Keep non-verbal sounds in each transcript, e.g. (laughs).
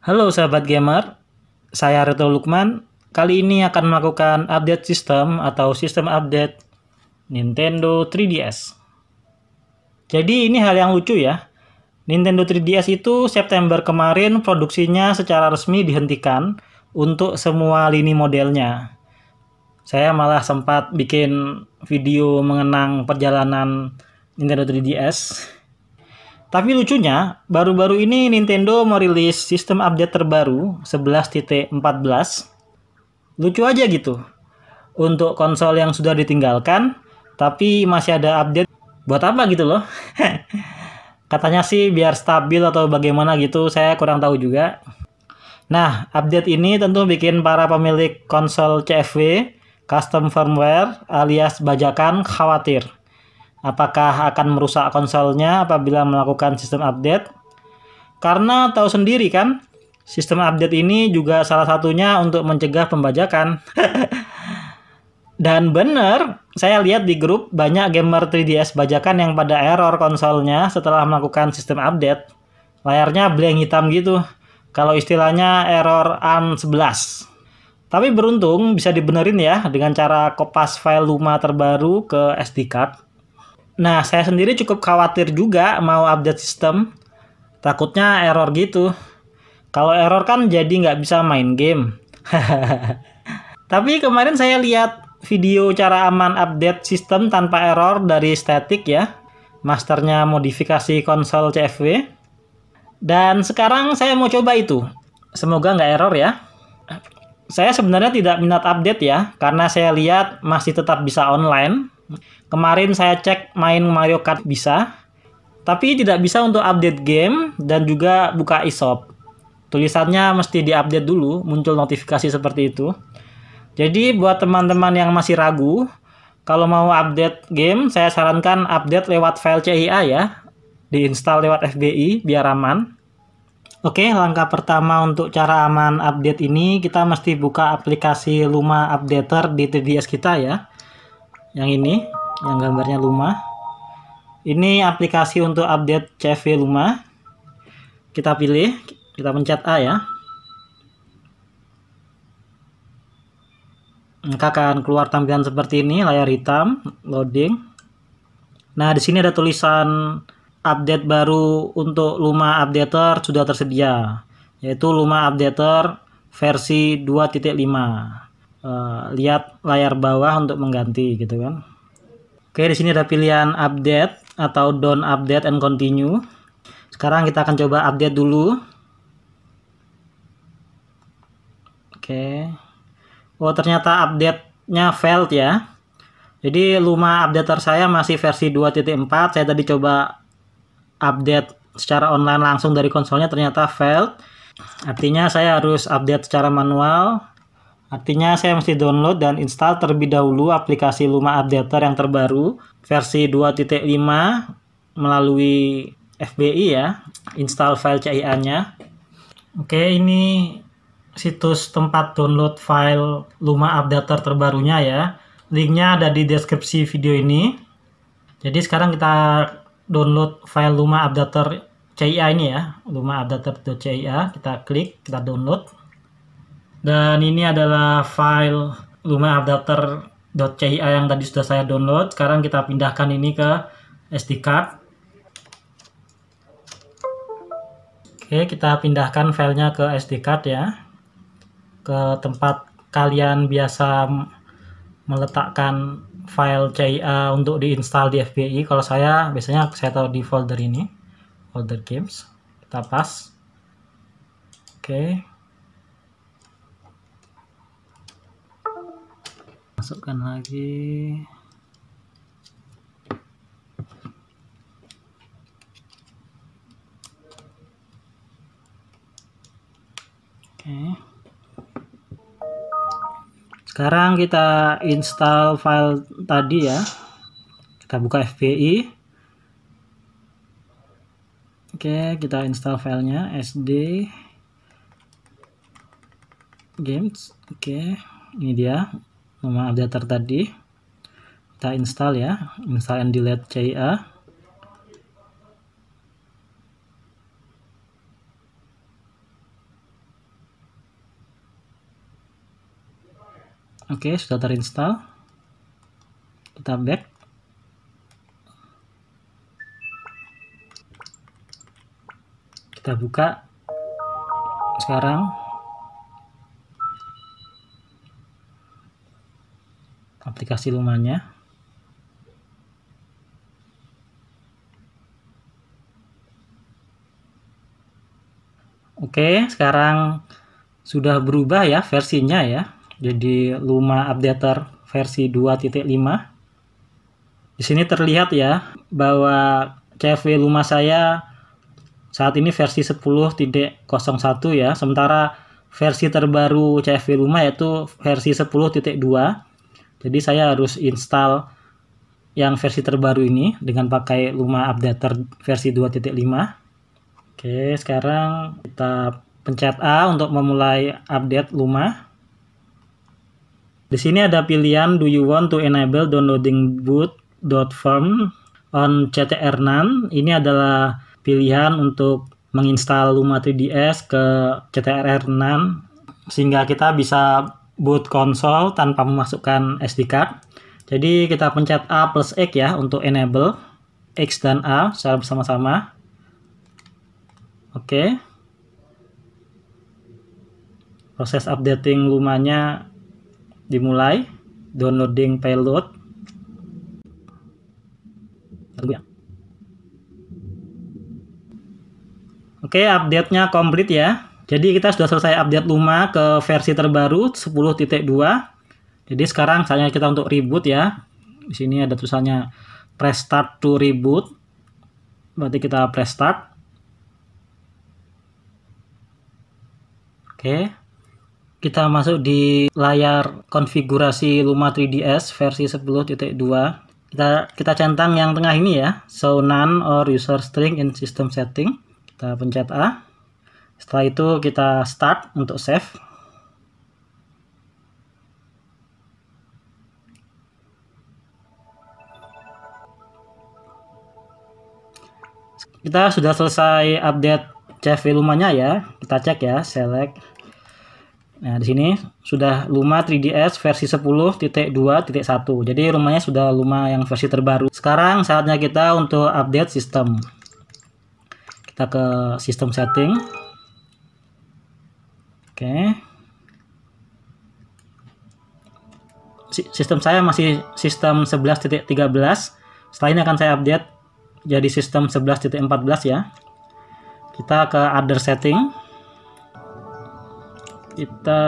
Halo sahabat gamer, saya Reto Lukman. Kali ini akan melakukan update sistem atau sistem update Nintendo 3DS. Jadi ini hal yang lucu ya. Nintendo 3DS itu September kemarin produksinya secara resmi dihentikan untuk semua lini modelnya. Saya malah sempat bikin video mengenang perjalanan Nintendo 3DS tapi lucunya, baru-baru ini Nintendo merilis sistem update terbaru 11.14. Lucu aja gitu. Untuk konsol yang sudah ditinggalkan, tapi masih ada update buat apa gitu loh. (laughs) Katanya sih biar stabil atau bagaimana gitu, saya kurang tahu juga. Nah, update ini tentu bikin para pemilik konsol CFW, custom firmware alias bajakan khawatir. Apakah akan merusak konsolnya apabila melakukan sistem update? Karena tahu sendiri kan, sistem update ini juga salah satunya untuk mencegah pembajakan. (laughs) Dan benar, saya lihat di grup banyak gamer 3DS bajakan yang pada error konsolnya setelah melakukan sistem update. Layarnya blank hitam gitu. Kalau istilahnya error an 11 Tapi beruntung bisa dibenerin ya dengan cara kopas file Luma terbaru ke SD card. Nah, saya sendiri cukup khawatir juga mau update sistem. Takutnya error gitu. Kalau error kan jadi nggak bisa main game. (laughs) Tapi kemarin saya lihat video cara aman update sistem tanpa error dari static ya. Masternya modifikasi konsol CFW. Dan sekarang saya mau coba itu. Semoga nggak error ya. Saya sebenarnya tidak minat update ya, karena saya lihat masih tetap bisa online Kemarin saya cek main Mario Kart bisa, tapi tidak bisa untuk update game dan juga buka eShop. Tulisannya mesti diupdate dulu, muncul notifikasi seperti itu. Jadi buat teman-teman yang masih ragu, kalau mau update game, saya sarankan update lewat file CIA ya. Diinstal lewat FBI biar aman. Oke, langkah pertama untuk cara aman update ini, kita mesti buka aplikasi Luma Updater di TDS kita ya yang ini yang gambarnya Luma ini aplikasi untuk update CV Luma kita pilih kita pencet A ya maka akan keluar tampilan seperti ini layar hitam loading nah di sini ada tulisan update baru untuk Luma Updater sudah tersedia yaitu Luma Updater versi 2.5 uh, lihat layar bawah untuk mengganti gitu kan. Oke, di sini ada pilihan update atau down update and continue. Sekarang kita akan coba update dulu. Oke. Oh, ternyata update-nya failed ya. Jadi Luma updater saya masih versi 2.4. Saya tadi coba update secara online langsung dari konsolnya ternyata failed. Artinya saya harus update secara manual Artinya saya mesti download dan install terlebih dahulu aplikasi Luma Updater yang terbaru versi 2.5 melalui FBI ya, install file CIA-nya. Oke, ini situs tempat download file Luma Updater terbarunya ya. Linknya ada di deskripsi video ini. Jadi sekarang kita download file Luma Updater CIA ini ya, Luma Updater CIA, kita klik, kita download. Dan ini adalah file adapter .cia yang tadi sudah saya download. Sekarang kita pindahkan ini ke SD card. Oke, kita pindahkan filenya ke SD card ya. Ke tempat kalian biasa meletakkan file CIA untuk diinstal di FBI. Kalau saya biasanya saya taruh di folder ini, folder games. Kita pas. Oke. masukkan lagi oke sekarang kita install file tadi ya kita buka fbi oke kita install filenya sd games oke ini dia nama updater tadi kita install ya install and delete CIA oke okay, sudah terinstall kita back kita buka sekarang aplikasi Lumanya. Oke, sekarang sudah berubah ya versinya ya. Jadi Luma Updater versi 2.5. Di sini terlihat ya bahwa CV Luma saya saat ini versi 10.01 ya, sementara versi terbaru CV Luma yaitu versi 10.2 jadi saya harus install yang versi terbaru ini dengan pakai Luma Updater versi 2.5. Oke, sekarang kita pencet A untuk memulai update Luma. Di sini ada pilihan do you want to enable downloading boot.firm on CTR NAN. Ini adalah pilihan untuk menginstal Luma 3DS ke CTR NAN sehingga kita bisa boot console tanpa memasukkan SD card. Jadi kita pencet A plus X ya untuk enable X dan A secara bersama-sama. Oke. Okay. Proses updating lumanya dimulai. Downloading payload. Tunggu ya. Oke, okay, update-nya komplit ya. Jadi kita sudah selesai update Luma ke versi terbaru 10.2. Jadi sekarang misalnya kita untuk reboot ya. Di sini ada tulisannya press start to reboot. Berarti kita press start. Oke. Kita masuk di layar konfigurasi Luma 3DS versi 10.2. Kita kita centang yang tengah ini ya. So none or user string in system setting. Kita pencet A. Setelah itu kita start untuk save. Kita sudah selesai update CV Lumanya ya. Kita cek ya, select. Nah, di sini sudah Luma 3DS versi 10.2.1. Jadi rumahnya sudah Luma yang versi terbaru. Sekarang saatnya kita untuk update sistem. Kita ke sistem setting. Oke. Sistem saya masih sistem 11.13. Setelah ini akan saya update jadi sistem 11.14 ya. Kita ke other setting. Kita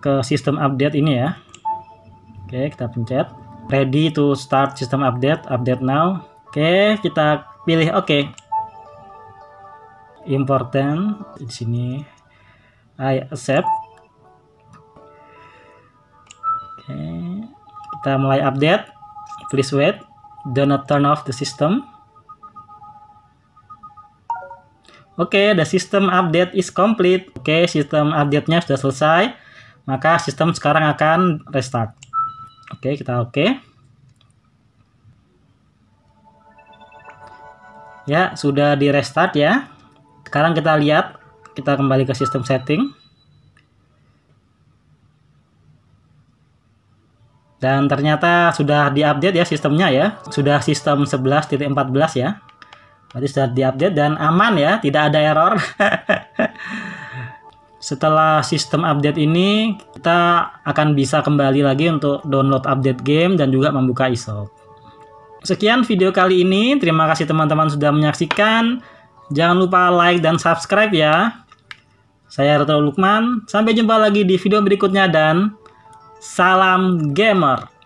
ke sistem update ini ya. Oke, kita pencet ready to start system update, update now. Oke, kita pilih oke. Okay. Important di sini I accept oke kita mulai update please wait do not turn off the system oke okay, the system update is complete oke okay, sistem update-nya sudah selesai maka sistem sekarang akan restart oke okay, kita oke okay. ya sudah di restart ya sekarang kita lihat kita kembali ke sistem setting dan ternyata sudah diupdate ya sistemnya ya sudah sistem 11.14 ya berarti sudah diupdate dan aman ya tidak ada error (laughs) setelah sistem update ini kita akan bisa kembali lagi untuk download update game dan juga membuka iso. sekian video kali ini terima kasih teman-teman sudah menyaksikan jangan lupa like dan subscribe ya saya Retro Lukman, sampai jumpa lagi di video berikutnya dan salam gamer.